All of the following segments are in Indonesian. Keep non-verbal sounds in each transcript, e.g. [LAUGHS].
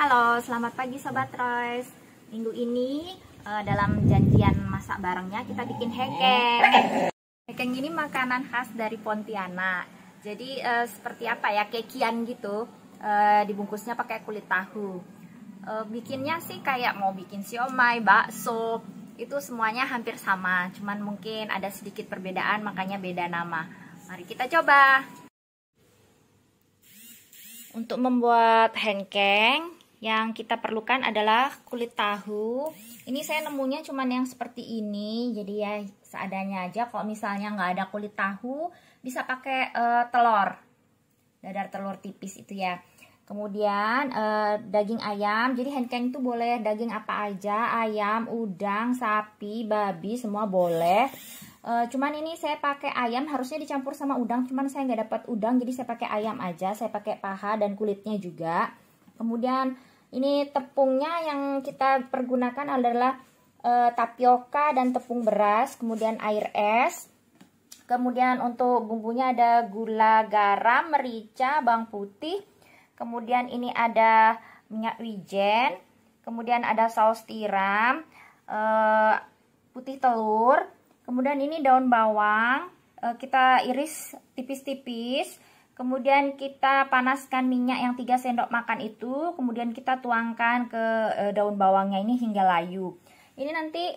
Halo, selamat pagi Sobat Royce Minggu ini uh, dalam janjian masak barengnya kita bikin hekeng Hekeng ini makanan khas dari Pontianak Jadi uh, seperti apa ya, kekian gitu uh, Dibungkusnya pakai kulit tahu uh, Bikinnya sih kayak mau bikin siomay, bakso Itu semuanya hampir sama Cuman mungkin ada sedikit perbedaan makanya beda nama Mari kita coba untuk membuat hengkeng yang kita perlukan adalah kulit tahu. Ini saya nemunya cuman yang seperti ini. Jadi ya seadanya aja. Kalau misalnya nggak ada kulit tahu, bisa pakai uh, telur. Dadar telur tipis itu ya. Kemudian uh, daging ayam. Jadi hengkeng itu boleh daging apa aja. Ayam, udang, sapi, babi semua boleh. Uh, cuman ini saya pakai ayam harusnya dicampur sama udang. Cuman saya nggak dapat udang jadi saya pakai ayam aja. Saya pakai paha dan kulitnya juga. Kemudian ini tepungnya yang kita pergunakan adalah e, tapioka dan tepung beras, kemudian air es. Kemudian untuk bumbunya ada gula, garam, merica, bawang putih. Kemudian ini ada minyak wijen. Kemudian ada saus tiram, e, putih telur. Kemudian ini daun bawang, e, kita iris tipis-tipis Kemudian kita panaskan minyak yang 3 sendok makan itu, kemudian kita tuangkan ke e, daun bawangnya ini hingga layu. Ini nanti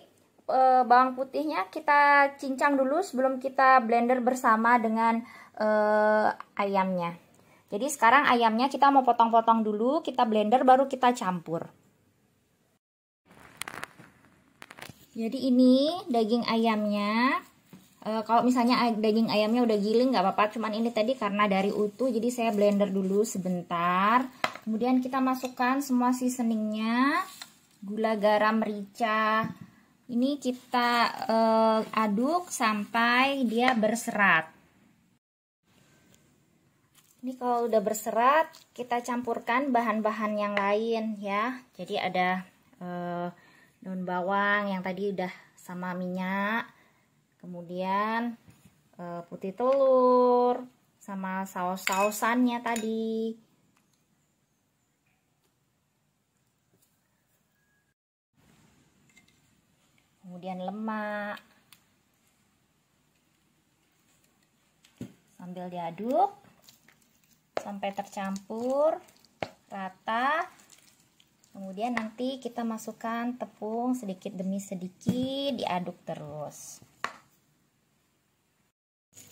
e, bawang putihnya kita cincang dulu sebelum kita blender bersama dengan e, ayamnya. Jadi sekarang ayamnya kita mau potong-potong dulu, kita blender baru kita campur. Jadi ini daging ayamnya, Uh, kalau misalnya daging ayamnya udah giling nggak apa-apa, cuman ini tadi karena dari utuh jadi saya blender dulu sebentar. Kemudian kita masukkan semua seasoningnya, gula, garam, merica. Ini kita uh, aduk sampai dia berserat. Ini kalau udah berserat, kita campurkan bahan-bahan yang lain ya. Jadi ada uh, daun bawang yang tadi udah sama minyak kemudian eh, putih telur sama saus-sausannya tadi kemudian lemak sambil diaduk sampai tercampur rata kemudian nanti kita masukkan tepung sedikit demi sedikit diaduk terus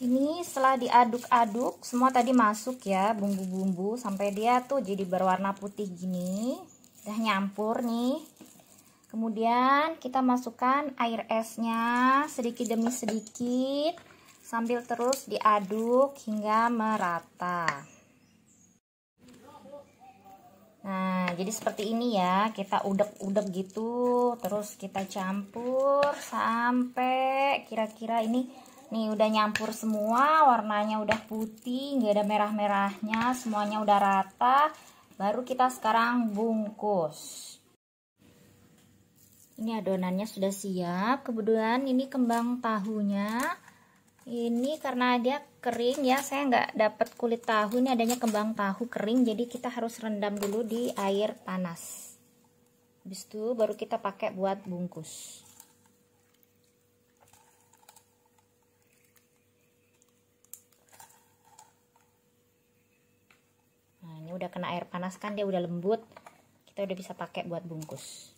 ini setelah diaduk-aduk semua tadi masuk ya bumbu-bumbu sampai dia tuh jadi berwarna putih gini udah nyampur nih kemudian kita masukkan air esnya sedikit demi sedikit sambil terus diaduk hingga merata Nah, jadi seperti ini ya. Kita udek-udek gitu, terus kita campur sampai kira-kira ini Nih udah nyampur semua, warnanya udah putih, nggak ada merah-merahnya, semuanya udah rata. Baru kita sekarang bungkus. Ini adonannya sudah siap. Kebetulan ini kembang tahunya. Ini karena dia kering ya, saya nggak dapat kulit tahu. Ini adanya kembang tahu kering, jadi kita harus rendam dulu di air panas. Habis itu baru kita pakai buat bungkus. udah kena air panas kan dia udah lembut kita udah bisa pakai buat bungkus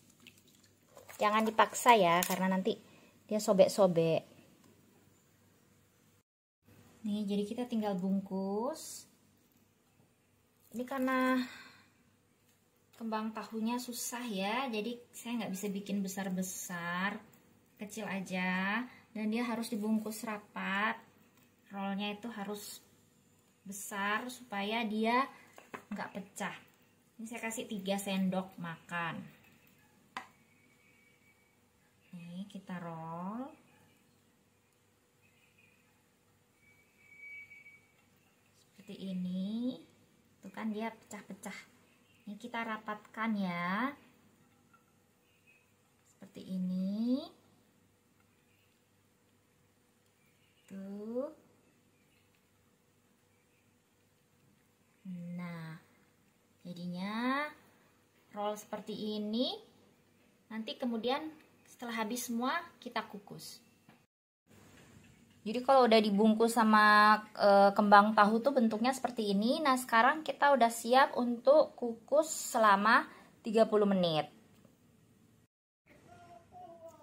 jangan dipaksa ya karena nanti dia sobek-sobek nih jadi kita tinggal bungkus ini karena kembang tahunya susah ya jadi saya nggak bisa bikin besar-besar kecil aja dan dia harus dibungkus rapat rollnya itu harus besar supaya dia nggak pecah ini saya kasih 3 sendok makan ini kita roll seperti ini tuh kan dia pecah-pecah ini kita rapatkan ya seperti ini roll seperti ini nanti kemudian setelah habis semua kita kukus jadi kalau udah dibungkus sama e, kembang tahu tuh bentuknya seperti ini. Nah, sekarang kita udah siap untuk kukus selama 30 menit.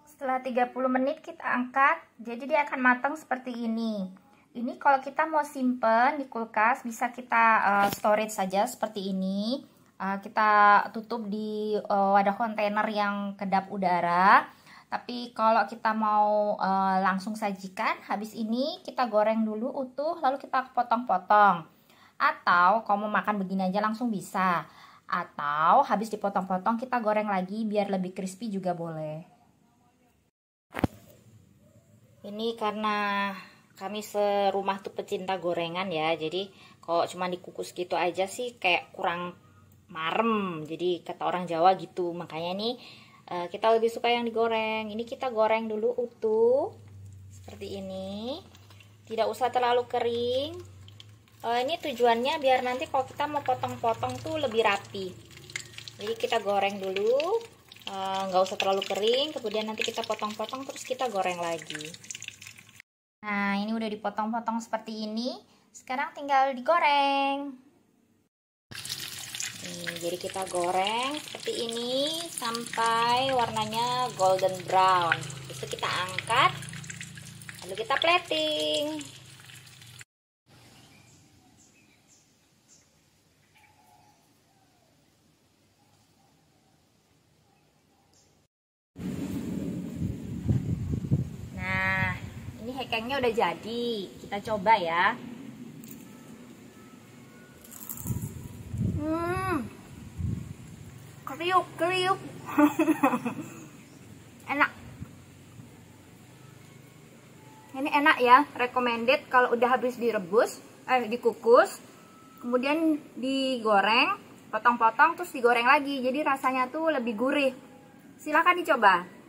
Setelah 30 menit kita angkat, jadi dia akan matang seperti ini. Ini kalau kita mau simpen di kulkas bisa kita uh, storage saja seperti ini uh, kita tutup di uh, wadah kontainer yang kedap udara. Tapi kalau kita mau uh, langsung sajikan, habis ini kita goreng dulu utuh, lalu kita potong-potong. Atau kalau mau makan begini aja langsung bisa. Atau habis dipotong-potong kita goreng lagi biar lebih crispy juga boleh. Ini karena kami serumah tuh pecinta gorengan ya, jadi kalau cuma dikukus gitu aja sih kayak kurang marem jadi kata orang Jawa gitu makanya nih eh, kita lebih suka yang digoreng ini kita goreng dulu utuh seperti ini tidak usah terlalu kering eh, ini tujuannya biar nanti kalau kita mau potong-potong tuh lebih rapi jadi kita goreng dulu eh, nggak usah terlalu kering kemudian nanti kita potong-potong terus kita goreng lagi nah ini udah dipotong-potong seperti ini sekarang tinggal digoreng Hmm, jadi kita goreng seperti ini sampai warnanya golden brown itu kita angkat lalu kita plating Nah, ini hekengnya udah jadi. Kita coba ya. kriuk kriuk [LAUGHS] enak ini enak ya recommended kalau udah habis direbus eh dikukus kemudian digoreng potong-potong terus digoreng lagi jadi rasanya tuh lebih gurih silahkan dicoba